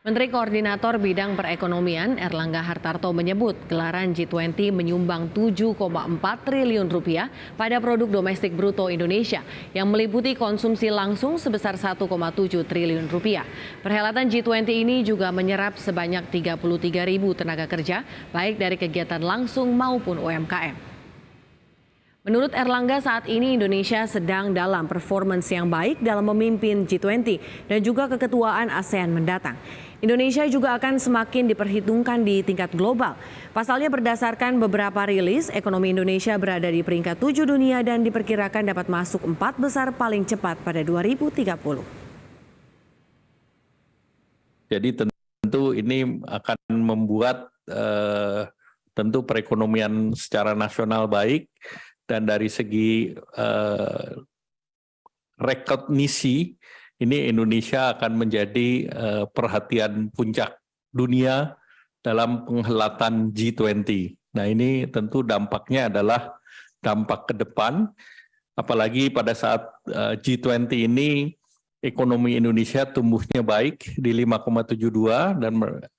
Menteri Koordinator Bidang Perekonomian Erlangga Hartarto menyebut gelaran G20 menyumbang 7,4 triliun rupiah pada produk domestik bruto Indonesia yang meliputi konsumsi langsung sebesar 1,7 triliun rupiah. Perhelatan G20 ini juga menyerap sebanyak 33 ribu tenaga kerja baik dari kegiatan langsung maupun UMKM. Menurut Erlangga saat ini Indonesia sedang dalam performance yang baik dalam memimpin G20 dan juga keketuaan ASEAN mendatang. Indonesia juga akan semakin diperhitungkan di tingkat global. Pasalnya berdasarkan beberapa rilis, ekonomi Indonesia berada di peringkat tujuh dunia dan diperkirakan dapat masuk empat besar paling cepat pada 2030. Jadi tentu ini akan membuat eh, tentu perekonomian secara nasional baik dan dari segi eh, rekognisi ini Indonesia akan menjadi eh, perhatian puncak dunia dalam penghelatan G20. Nah, ini tentu dampaknya adalah dampak ke depan apalagi pada saat eh, G20 ini ekonomi Indonesia tumbuhnya baik di 5,72 dan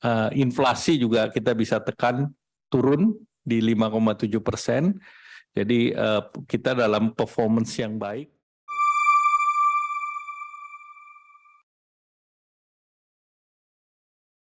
eh, inflasi juga kita bisa tekan turun di 5,7 persen. Jadi kita dalam performance yang baik.